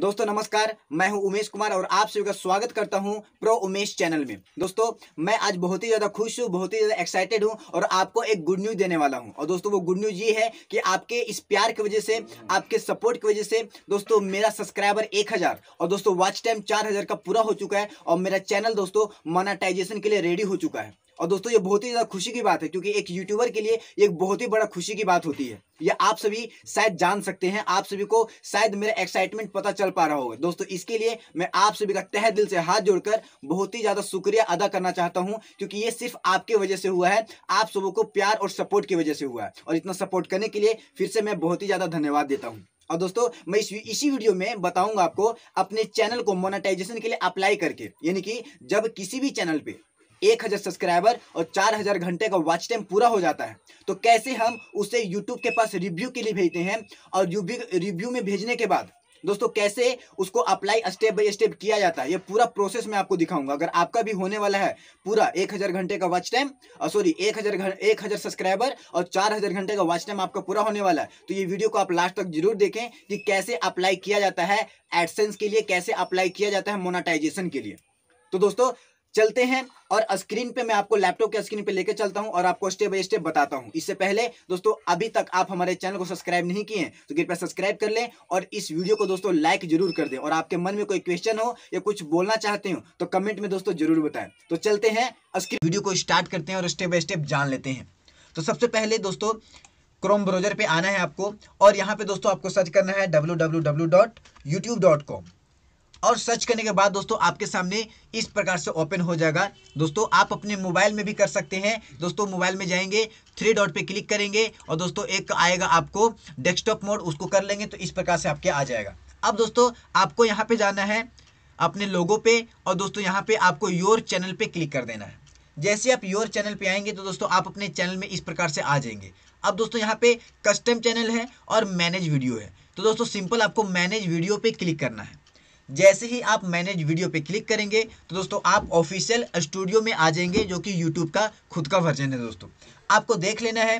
दोस्तों नमस्कार मैं हूं उमेश कुमार और आप सभी का स्वागत करता हूं प्रो उमेश चैनल में दोस्तों मैं आज बहुत ही ज़्यादा खुश हूं बहुत ही ज़्यादा एक्साइटेड हूं और आपको एक गुड न्यूज़ देने वाला हूं और दोस्तों वो गुड न्यूज़ ये है कि आपके इस प्यार की वजह से आपके सपोर्ट की वजह से दोस्तों मेरा सब्सक्राइबर एक हज़ार और दोस्तों वॉच टाइम चार हज़ार का पूरा हो चुका है और मेरा चैनल दोस्तों मोनाटाइजेशन के लिए रेडी हो चुका है और दोस्तों ये बहुत ही ज़्यादा खुशी की बात है क्योंकि एक यूट्यूबर के लिए एक बहुत ही बड़ा खुशी की बात होती है ये आप सभी शायद जान सकते हैं आप सभी को शायद मेरा एक्साइटमेंट पता चल पा रहा होगा दोस्तों इसके लिए मैं आप सभी का तह दिल से हाथ जोड़कर बहुत ही ज़्यादा शुक्रिया अदा करना चाहता हूँ क्योंकि ये सिर्फ आपके वजह से हुआ है आप सबों को प्यार और सपोर्ट की वजह से हुआ है और इतना सपोर्ट करने के लिए फिर से मैं बहुत ही ज़्यादा धन्यवाद देता हूँ और दोस्तों मैं इसी वीडियो में बताऊंगा आपको अपने चैनल को मोनेटाइजेशन के लिए अप्लाई करके यानी कि जब किसी भी चैनल पे एक हज़ार सब्सक्राइबर और चार हज़ार घंटे का वॉच टाइम पूरा हो जाता है तो कैसे हम उसे यूट्यूब के पास रिव्यू के लिए भेजते हैं और रिव्यू में भेजने के बाद दोस्तों कैसे उसको अप्लाई स्टेप बाय स्टेप किया जाता है ये पूरा प्रोसेस मैं आपको दिखाऊंगा अगर आपका भी होने वाला है पूरा एक हज़ार घंटे का वॉच टाइम सॉरी एक हज़ार एक हज़ार सब्सक्राइबर और चार हज़ार घंटे का वॉच टाइम आपका पूरा होने वाला है तो ये वीडियो को आप लास्ट तक जरूर देखें कि कैसे अप्लाई किया जाता है एडसेंस के लिए कैसे अप्लाई किया जाता है मोनाटाइजेशन के लिए तो दोस्तों चलते हैं और स्क्रीन पे मैं आपको लैपटॉप के स्क्रीन पे लेके चलता हूं और आपको स्टेप बाय स्टेप बताता हूं इससे पहले दोस्तों अभी तक आप हमारे चैनल को सब्सक्राइब नहीं किए हैं तो कृपया सब्सक्राइब कर लें और इस वीडियो को दोस्तों लाइक जरूर कर दें और आपके मन में कोई क्वेश्चन हो या कुछ बोलना चाहते हो तो कमेंट में दोस्तों जरूर बताएं तो चलते हैं स्क्रीन वीडियो को स्टार्ट करते हैं और स्टेप बाय स्टेप जान लेते हैं तो सबसे पहले दोस्तों क्रोम ब्राउजर पे आना है आपको और यहाँ पे दोस्तों आपको सर्च करना है डब्ल्यू और सर्च करने के बाद दोस्तों आपके सामने इस प्रकार से ओपन हो जाएगा दोस्तों आप अपने मोबाइल में भी कर सकते हैं दोस्तों मोबाइल में जाएंगे थ्री डॉट पे क्लिक करेंगे और दोस्तों एक आएगा आपको डेस्कटॉप मोड उसको कर लेंगे तो इस प्रकार से आपके आ जाएगा अब दोस्तों आपको यहाँ पे जाना है अपने लोगों पर और दोस्तों यहाँ पे आपको योर चैनल पर क्लिक कर देना है जैसे आप योर चैनल पर आएंगे तो दोस्तों आप अपने चैनल में इस प्रकार से आ जाएंगे अब दोस्तों यहाँ पे कस्टम चैनल है और मैनेज वीडियो है तो दोस्तों सिंपल आपको मैनेज वीडियो पे क्लिक करना है जैसे ही आप मैनेज वीडियो पे क्लिक करेंगे तो दोस्तों आप ऑफिशियल स्टूडियो में आ जाएंगे जो कि यूट्यूब का खुद का वर्जन है दोस्तों आपको देख लेना है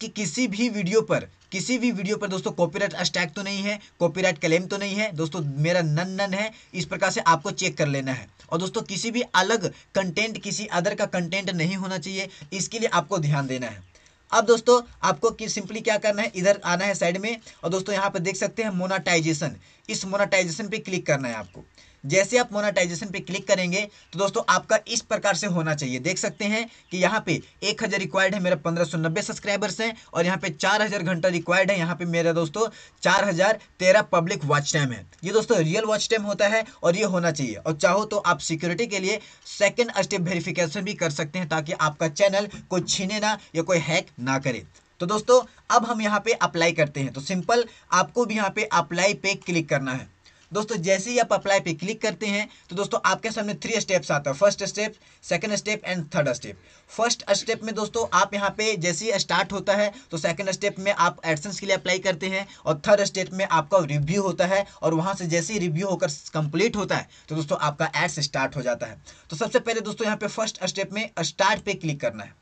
कि किसी भी वीडियो पर किसी भी वीडियो पर दोस्तों कॉपीराइट अटैक तो नहीं है कॉपीराइट क्लेम तो नहीं है दोस्तों मेरा नन नन है इस प्रकार से आपको चेक कर लेना है और दोस्तों किसी भी अलग कंटेंट किसी अदर का कंटेंट नहीं होना चाहिए इसके लिए आपको ध्यान देना है अब दोस्तों आपको कि सिंपली क्या करना है इधर आना है साइड में और दोस्तों यहाँ पर देख सकते हैं मोनाटाइजेशन इस मोनाटाइजेशन पे क्लिक करना है आपको जैसे आप मोनाटाइजेशन पे क्लिक करेंगे तो दोस्तों आपका इस प्रकार से होना चाहिए देख सकते हैं कि यहाँ पे एक हज़ार रिक्वायर्ड है मेरा पंद्रह सौ नब्बे सब्सक्राइबर्स हैं और यहाँ पे चार हज़ार घंटा रिक्वायर्ड है यहाँ पे मेरा दोस्तों चार हज़ार तेरह पब्लिक वॉच टाइम है ये दोस्तों रियल वॉच टाइम होता है और ये होना चाहिए और चाहो तो आप सिक्योरिटी के लिए सेकेंड स्टेप वेरिफिकेशन भी कर सकते हैं ताकि आपका चैनल कोई छीने ना या कोई हैक ना करे तो दोस्तों अब हम यहाँ पे अप्लाई करते हैं तो सिंपल आपको भी यहाँ पे अप्लाई पे क्लिक करना है दोस्तों जैसे ही आप अप्लाई पे क्लिक करते हैं तो दोस्तों आपके सामने थ्री स्टेप्स आता है first step second step and third step first step में दोस्तों आप यहाँ पे जैसे ही स्टार्ट होता है तो सेकंड स्टेप में आप एडसेंस के लिए अप्लाई करते हैं और थर्ड स्टेप में आपका रिव्यू होता है और वहाँ से जैसे ही रिव्यू होकर कंप्लीट होता है तो दोस्तों आपका एड्स स्टार्ट हो जाता है तो सबसे पहले दोस्तों यहाँ पे फर्स्ट स्टेप में स्टार्ट पे क्लिक करना है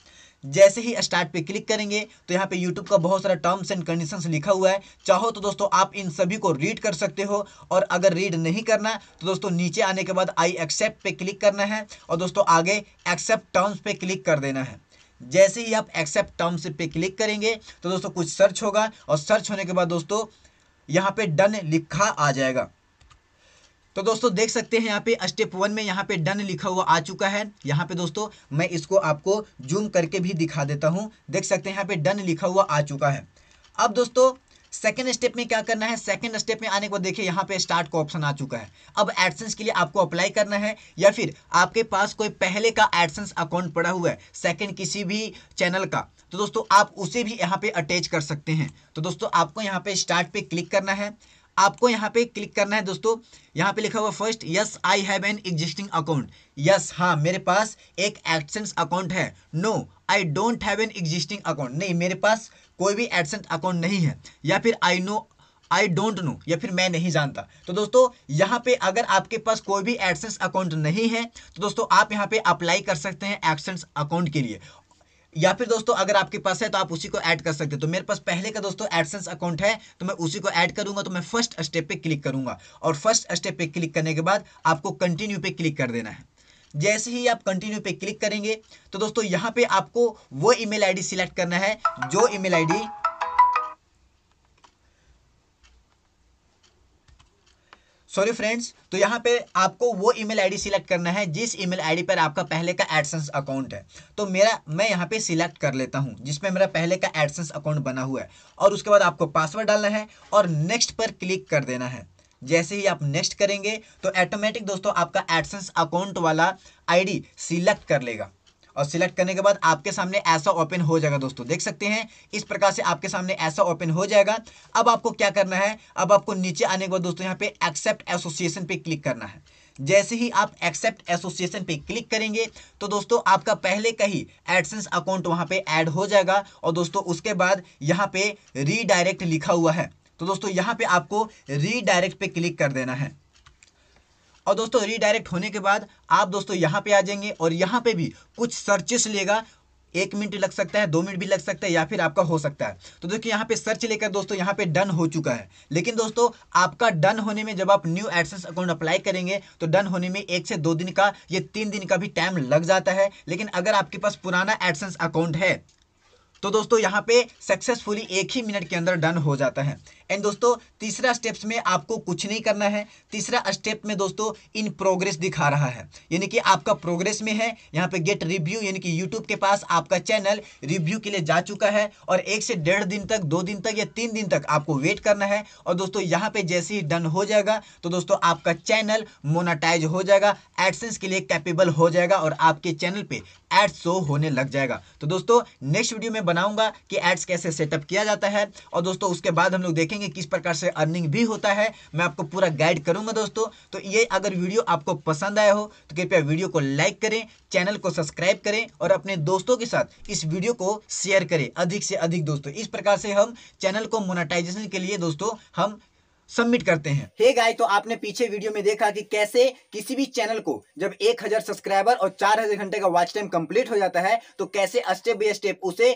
जैसे ही स्टार्ट पे क्लिक करेंगे तो यहाँ पे यूट्यूब का बहुत सारा टर्म्स एंड कंडीशंस लिखा हुआ है चाहो तो दोस्तों आप इन सभी को रीड कर सकते हो और अगर रीड नहीं करना तो दोस्तों नीचे आने के बाद आई एक्सेप्ट पे क्लिक करना है और दोस्तों आगे एक्सेप्ट टर्म्स पे क्लिक कर देना है जैसे ही आप एक्सेप्ट टर्म्स पे क्लिक करेंगे तो दोस्तों कुछ सर्च होगा और सर्च होने के बाद दोस्तों यहाँ पे डन लिखा आ जाएगा तो दोस्तों देख सकते हैं यहाँ पे स्टेप वन में यहाँ पे डन लिखा हुआ आ चुका है यहाँ पे दोस्तों मैं इसको आपको जूम करके भी दिखा देता हूँ देख सकते हैं यहाँ पे डन लिखा हुआ आ चुका है अब दोस्तों सेकेंड स्टेप में क्या करना है सेकेंड स्टेप में आने को देखिए यहाँ पे स्टार्ट का ऑप्शन आ चुका है अब एडसेंस के लिए आपको अप्लाई करना है या फिर आपके पास कोई पहले का एडसेंस अकाउंट पड़ा हुआ है सेकेंड किसी भी चैनल का तो दोस्तों आप उसे भी यहाँ पे अटैच कर सकते हैं तो दोस्तों आपको यहाँ पे स्टार्ट पे क्लिक करना है आपको यहाँ पे क्लिक करना है दोस्तों यहाँ पे लिखा हुआ first yes I have an existing account yes हाँ मेरे पास एक एडसेंस अकाउंट है no I don't have an existing account नहीं मेरे पास कोई भी एडसेंस अकाउंट नहीं है या फिर I know I don't know या फिर मैं नहीं जानता तो दोस्तों यहाँ पे अगर आपके पास कोई भी एडसेंस अकाउंट नहीं है तो दोस्तों आप यहाँ पे अप्लाई कर सकते हैं एडसेंस अकाउंट के लिए या फिर दोस्तों अगर आपके पास है तो आप उसी को ऐड कर सकते हैं तो मेरे पास पहले का दोस्तों एडसेंस अकाउंट है तो मैं उसी को ऐड करूंगा तो मैं फर्स्ट स्टेप पे क्लिक करूंगा और फर्स्ट स्टेप पे क्लिक करने के बाद आपको कंटिन्यू पे क्लिक कर देना है जैसे ही आप कंटिन्यू पे क्लिक करेंगे तो दोस्तों यहाँ पे आपको वो ईमेल आईडी सिलेक्ट करना है जो ईमेल आईडी सॉरी फ्रेंड्स तो यहाँ पे आपको वो ईमेल आईडी सिलेक्ट करना है जिस ईमेल आईडी पर आपका पहले का एडसेंस अकाउंट है तो मेरा मैं यहाँ पे सिलेक्ट कर लेता हूँ जिसमें मेरा पहले का एडसेंस अकाउंट बना हुआ है और उसके बाद आपको पासवर्ड डालना है और नेक्स्ट पर क्लिक कर देना है जैसे ही आप नेक्स्ट करेंगे तो ऑटोमेटिक दोस्तों आपका एडसेंस अकाउंट वाला आईडी सिलेक्ट कर लेगा और सिलेक्ट करने के बाद आपके सामने ऐसा ओपन हो जाएगा दोस्तों देख सकते हैं इस प्रकार से आपके सामने ऐसा ओपन हो जाएगा अब आपको क्या करना है अब आपको नीचे आने के बाद दोस्तों यहाँ पे एक्सेप्ट एसोसिएशन पे क्लिक करना है जैसे ही आप एक्सेप्ट एसोसिएशन पे क्लिक करेंगे तो दोस्तों आपका पहले का ही एडसेंस अकाउंट वहाँ पे ऐड हो जाएगा और दोस्तों उसके बाद यहाँ पे रीडायरेक्ट लिखा हुआ है तो दोस्तों यहाँ पे आपको रीडायरेक्ट पे क्लिक कर देना है और दोस्तों रीडायरेक्ट होने के बाद आप दोस्तों यहाँ पे आ जाएंगे और यहाँ पे भी कुछ सर्चेस लेगा एक मिनट लग सकता है दो मिनट भी लग सकता है या फिर आपका हो सकता है तो देखिए यहाँ पे सर्च लेकर दोस्तों यहाँ पे डन हो चुका है लेकिन दोस्तों आपका डन होने में जब आप न्यू एडसेंस अकाउंट अप्लाई करेंगे तो डन होने में एक से दो दिन का ये तीन दिन का भी टाइम लग जाता है लेकिन अगर आपके पास पुराना एडसेंस अकाउंट है तो दोस्तों यहाँ पे सक्सेसफुली एक ही मिनट के अंदर डन हो जाता है एंड दोस्तों तीसरा स्टेप्स में आपको कुछ नहीं करना है तीसरा स्टेप में दोस्तों इन प्रोग्रेस दिखा रहा है यानी कि आपका प्रोग्रेस में है यहाँ पे गेट रिव्यू यानी कि यूट्यूब के पास आपका चैनल रिव्यू के लिए जा चुका है और एक से डेढ़ दिन तक दो दिन तक या तीन दिन तक आपको वेट करना है और दोस्तों यहाँ पे जैसे ही डन हो जाएगा तो दोस्तों आपका चैनल मोनाटाइज हो जाएगा एडसेंस के लिए कैपेबल हो जाएगा और आपके चैनल पर एड्स शो होने लग जाएगा तो दोस्तों नेक्स्ट वीडियो में बनाऊंगा कि एड्स कैसे सेटअप किया जाता है और दोस्तों उसके बाद हम लोग देखें सकेंगे किस प्रकार से अर्निंग भी होता है मैं आपको पूरा गाइड करूंगा दोस्तों तो ये अगर वीडियो आपको पसंद आया हो तो कृपया वीडियो को लाइक करें चैनल को सब्सक्राइब करें और अपने दोस्तों के साथ इस वीडियो को शेयर करें अधिक से अधिक दोस्तों इस प्रकार से हम चैनल को मोनाटाइजेशन के लिए दोस्तों हम सबमिट करते हैं हे hey गाय तो आपने पीछे वीडियो में देखा कि कैसे किसी भी चैनल को जब 1000 सब्सक्राइबर और 4000 घंटे का वॉच टाइम कंप्लीट हो जाता है तो कैसे स्टेप बाय स्टेप उसे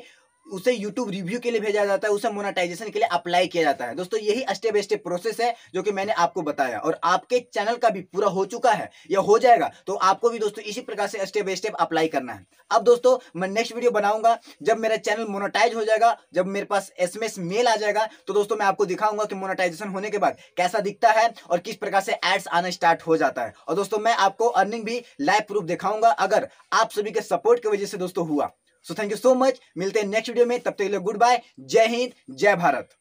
उसे YouTube रिव्यू के लिए भेजा जाता है उसे मोनेटाइजेशन के लिए अप्लाई किया जाता है दोस्तों यही स्टेप बाय स्टेप प्रोसेस है जो कि मैंने आपको बताया और आपके चैनल का भी पूरा हो चुका है या हो जाएगा तो आपको भी दोस्तों इसी प्रकार से स्टेप बाय स्टेप अप्लाई करना है अब दोस्तों मैं नेक्स्ट वीडियो बनाऊंगा जब मेरा चैनल मोनोटाइज हो जाएगा जब मेरे पास एस मेल आ जाएगा तो दोस्तों मैं आपको दिखाऊंगा कि मोनोटाइजेशन होने के बाद कैसा दिखता है और किस प्रकार से एड्स आना स्टार्ट हो जाता है और दोस्तों मैं आपको अर्निंग भी लाइव प्रूफ दिखाऊंगा अगर आप सभी के सपोर्ट की वजह से दोस्तों हुआ so thank you so much मिलते हैं नेक्स्ट वीडियो में तब तक के लिए गुड बाय जय हिंद जय भारत